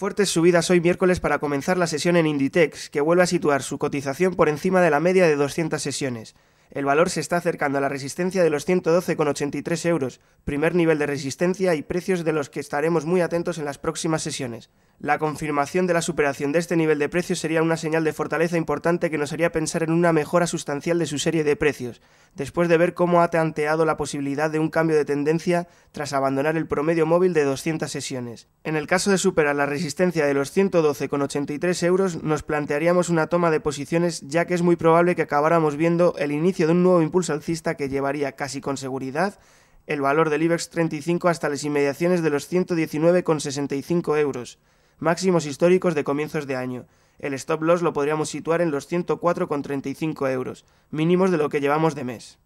Fuertes subidas hoy miércoles para comenzar la sesión en Inditex, que vuelve a situar su cotización por encima de la media de 200 sesiones. El valor se está acercando a la resistencia de los 112,83 euros, primer nivel de resistencia y precios de los que estaremos muy atentos en las próximas sesiones. La confirmación de la superación de este nivel de precios sería una señal de fortaleza importante que nos haría pensar en una mejora sustancial de su serie de precios, después de ver cómo ha tanteado la posibilidad de un cambio de tendencia tras abandonar el promedio móvil de 200 sesiones. En el caso de superar la resistencia de los 112,83 euros, nos plantearíamos una toma de posiciones ya que es muy probable que acabáramos viendo el inicio de un nuevo impulso alcista que llevaría casi con seguridad el valor del IBEX 35 hasta las inmediaciones de los 119,65 euros máximos históricos de comienzos de año. El stop loss lo podríamos situar en los 104,35 euros, mínimos de lo que llevamos de mes.